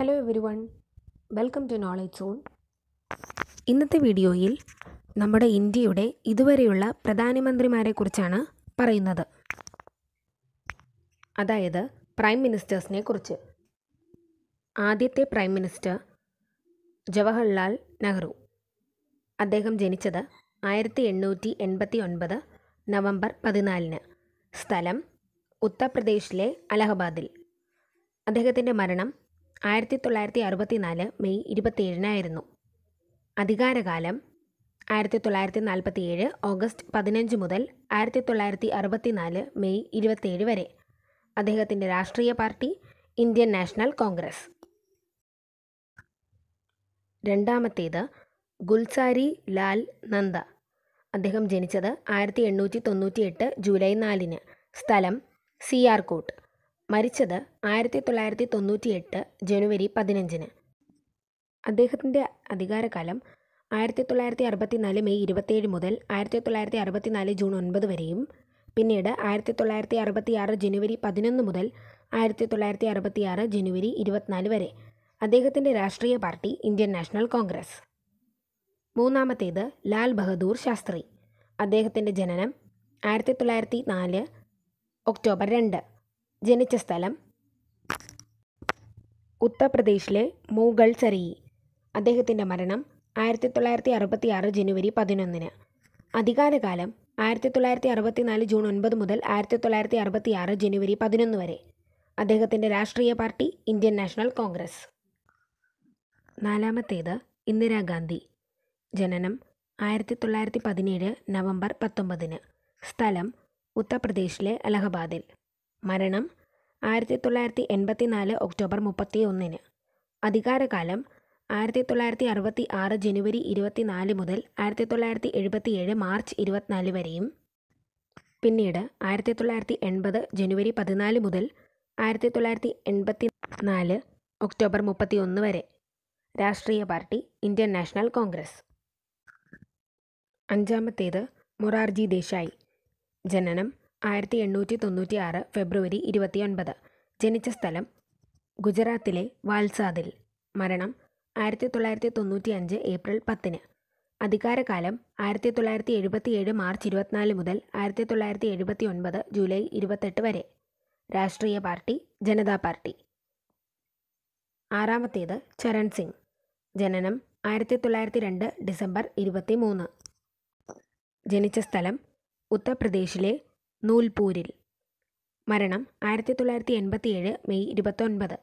hello everyone welcome to knowledge zone ഇന്നത്തെ വീഡിയോയിൽ നമ്മുടെ ഇന്ത്യയുടെ ഇതുവരെയുള്ള പ്രധാനമന്ത്രിമാരെക്കുറിച്ചാണ് പറയുന്നത് അതായത് പ്രൈം മിനിസ്റ്റേഴ്സിനെ കുറിച്ച് ആദ്യത്തെ പ്രൈം മിനിസ്റ്റർ ജവഹർലാൽ നെഹ്റു അദ്ദേഹം ജനിച്ചത് ആയിരത്തി എണ്ണൂറ്റി എൺപത്തി ഒൻപത് നവംബർ പതിനാലിന് സ്ഥലം ഉത്തർപ്രദേശിലെ അലഹബാദിൽ അദ്ദേഹത്തിൻ്റെ മരണം ആയിരത്തി തൊള്ളായിരത്തി അറുപത്തിനാല് മെയ് ഇരുപത്തിയേഴിനായിരുന്നു അധികാരകാലം ആയിരത്തി തൊള്ളായിരത്തി നാൽപ്പത്തി ഏഴ് ഓഗസ്റ്റ് പതിനഞ്ച് മുതൽ ആയിരത്തി തൊള്ളായിരത്തി അറുപത്തിനാല് മെയ് ഇരുപത്തിയേഴ് വരെ അദ്ദേഹത്തിൻ്റെ രാഷ്ട്രീയ പാർട്ടി ഇന്ത്യൻ നാഷണൽ കോൺഗ്രസ് രണ്ടാമത്തേത് ഗുൽസാരി ലാൽ നന്ദ അദ്ദേഹം ജനിച്ചത് ആയിരത്തി എണ്ണൂറ്റി തൊണ്ണൂറ്റി എട്ട് ജൂലൈ നാലിന് സ്ഥലം സിയാർകോട്ട് മരിച്ചത് ആയിരത്തി തൊള്ളായിരത്തി തൊണ്ണൂറ്റി എട്ട് ജനുവരി പതിനഞ്ചിന് അദ്ദേഹത്തിൻ്റെ അധികാരകാലം ആയിരത്തി തൊള്ളായിരത്തി അറുപത്തിനാല് മെയ് ഇരുപത്തിയേഴ് മുതൽ ആയിരത്തി തൊള്ളായിരത്തി അറുപത്തിനാല് ജൂൺ ഒൻപത് വരെയും പിന്നീട് ആയിരത്തി തൊള്ളായിരത്തി അറുപത്തിയാറ് ജനുവരി പതിനൊന്ന് മുതൽ ആയിരത്തി തൊള്ളായിരത്തി അറുപത്തിയാറ് ജനുവരി ഇരുപത്തിനാല് വരെ അദ്ദേഹത്തിൻ്റെ രാഷ്ട്രീയ പാർട്ടി ഇന്ത്യൻ നാഷണൽ കോൺഗ്രസ് മൂന്നാമത്തേത് ലാൽ ബഹദൂർ ശാസ്ത്രി അദ്ദേഹത്തിൻ്റെ ജനനം ആയിരത്തി തൊള്ളായിരത്തി നാല് ഒക്ടോബർ രണ്ട് ജനിച്ച സ്ഥലം ഉത്തർപ്രദേശിലെ മൂഗൾ സരയി അദ്ദേഹത്തിൻ്റെ മരണം ആയിരത്തി തൊള്ളായിരത്തി അറുപത്തി ആറ് ജനുവരി പതിനൊന്നിന് അധികാരകാലം ആയിരത്തി തൊള്ളായിരത്തി അറുപത്തി നാല് ജൂൺ ഒൻപത് മുതൽ ആയിരത്തി തൊള്ളായിരത്തി അറുപത്തി ആറ് ജനുവരി പതിനൊന്ന് വരെ അദ്ദേഹത്തിൻ്റെ രാഷ്ട്രീയ പാർട്ടി ഇന്ത്യൻ നാഷണൽ കോൺഗ്രസ് നാലാമത്തേത് ഇന്ദിരാഗാന്ധി ജനനം ആയിരത്തി തൊള്ളായിരത്തി പതിനേഴ് നവംബർ പത്തൊമ്പതിന് സ്ഥലം ഉത്തർപ്രദേശിലെ അലഹബാദിൽ മരണം ആയിരത്തി തൊള്ളായിരത്തി എൺപത്തി നാല് ഒക്ടോബർ മുപ്പത്തി ഒന്നിന് അധികാരകാലം ആയിരത്തി തൊള്ളായിരത്തി അറുപത്തി ആറ് ജനുവരി ഇരുപത്തി നാല് മുതൽ ആയിരത്തി തൊള്ളായിരത്തി എഴുപത്തി ഏഴ് മാർച്ച് ഇരുപത്തിനാല് വരെയും പിന്നീട് ആയിരത്തി തൊള്ളായിരത്തി എൺപത് ജനുവരി പതിനാല് മുതൽ ആയിരത്തി തൊള്ളായിരത്തി എൺപത്തി നാല് ഒക്ടോബർ മുപ്പത്തി ഒന്ന് വരെ രാഷ്ട്രീയ പാർട്ടി ഇന്ത്യൻ നാഷണൽ കോൺഗ്രസ് അഞ്ചാമത്തേത് മൊറാർജി ദേശായി ജനനം ആയിരത്തി എണ്ണൂറ്റി തൊണ്ണൂറ്റി ആറ് ഫെബ്രുവരി ഇരുപത്തിയൊൻപത് ജനിച്ച സ്ഥലം ഗുജറാത്തിലെ വാൽസാദിൽ മരണം ആയിരത്തി തൊള്ളായിരത്തി തൊണ്ണൂറ്റി അഞ്ച് ഏപ്രിൽ പത്തിന് അധികാരകാലം ആയിരത്തി തൊള്ളായിരത്തി എഴുപത്തിയേഴ് മാർച്ച് ഇരുപത്തിനാല് മുതൽ ആയിരത്തി തൊള്ളായിരത്തി എഴുപത്തി ഒൻപത് ജൂലൈ ഇരുപത്തെട്ട് വരെ രാഷ്ട്രീയ പാർട്ടി ജനതാ പാർട്ടി ആറാമത്തേത് ചരൺ സിംഗ് ജനനം ആയിരത്തി തൊള്ളായിരത്തി രണ്ട് ഡിസംബർ ഇരുപത്തി മൂന്ന് ജനിച്ച സ്ഥലം ഉത്തർപ്രദേശിലെ നൂൽപൂരിൽ മരണം ആയിരത്തി തൊള്ളായിരത്തി എൺപത്തിയേഴ് മെയ് ഇരുപത്തൊൻപത്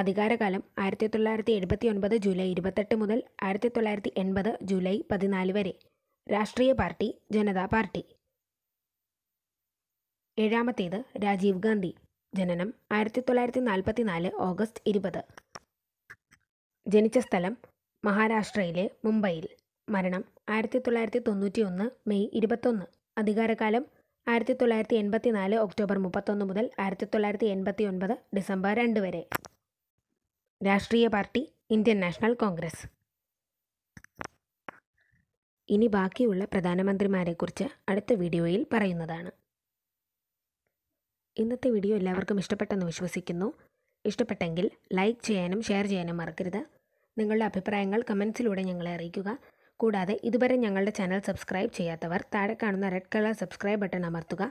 അധികാരകാലം ആയിരത്തി തൊള്ളായിരത്തി എഴുപത്തി ഒൻപത് ജൂലൈ ഇരുപത്തെട്ട് മുതൽ ആയിരത്തി തൊള്ളായിരത്തി എൺപത് ജൂലൈ പതിനാല് വരെ രാഷ്ട്രീയ പാർട്ടി ജനതാ പാർട്ടി ഏഴാമത്തേത് രാജീവ് ഗാന്ധി ജനനം ആയിരത്തി തൊള്ളായിരത്തി നാൽപ്പത്തി നാല് ഓഗസ്റ്റ് ഇരുപത് ജനിച്ച സ്ഥലം മഹാരാഷ്ട്രയിലെ മുംബൈയിൽ മരണം ആയിരത്തി തൊള്ളായിരത്തി തൊണ്ണൂറ്റി ഒന്ന് മെയ് ഇരുപത്തൊന്ന് അധികാരകാലം ആയിരത്തി തൊള്ളായിരത്തി എൺപത്തി നാല് ഒക്ടോബർ മുപ്പത്തൊന്ന് മുതൽ ആയിരത്തി തൊള്ളായിരത്തി എൺപത്തി ഒൻപത് ഡിസംബർ രണ്ട് വരെ രാഷ്ട്രീയ പാർട്ടി ഇന്ത്യൻ നാഷണൽ കോൺഗ്രസ് ഇനി ബാക്കിയുള്ള പ്രധാനമന്ത്രിമാരെക്കുറിച്ച് അടുത്ത വീഡിയോയിൽ പറയുന്നതാണ് ഇന്നത്തെ വീഡിയോ എല്ലാവർക്കും ഇഷ്ടപ്പെട്ടെന്ന് വിശ്വസിക്കുന്നു ഇഷ്ടപ്പെട്ടെങ്കിൽ ലൈക്ക് ചെയ്യാനും ഷെയർ ചെയ്യാനും മറക്കരുത് നിങ്ങളുടെ അഭിപ്രായങ്ങൾ കമൻസിലൂടെ ഞങ്ങളെ അറിയിക്കുക കൂടാതെ ഇതുവരെ ഞങ്ങളുടെ ചാനൽ സബ്സ്ക്രൈബ് ചെയ്യാത്തവർ താഴെ കാണുന്ന റെഡ് കളർ സബ്സ്ക്രൈബ് ബട്ടൺ അമർത്തുക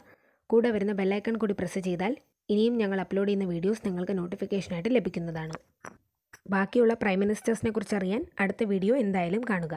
കൂടെ വരുന്ന ബെല്ലൈക്കൺ കൂടി പ്രസ് ചെയ്താൽ ഇനിയും ഞങ്ങൾ അപ്ലോഡ് ചെയ്യുന്ന വീഡിയോസ് നിങ്ങൾക്ക് നോട്ടിഫിക്കേഷനായിട്ട് ലഭിക്കുന്നതാണ് ബാക്കിയുള്ള പ്രൈം മിനിസ്റ്റേഴ്സിനെ കുറിച്ച് അറിയാൻ അടുത്ത വീഡിയോ എന്തായാലും കാണുക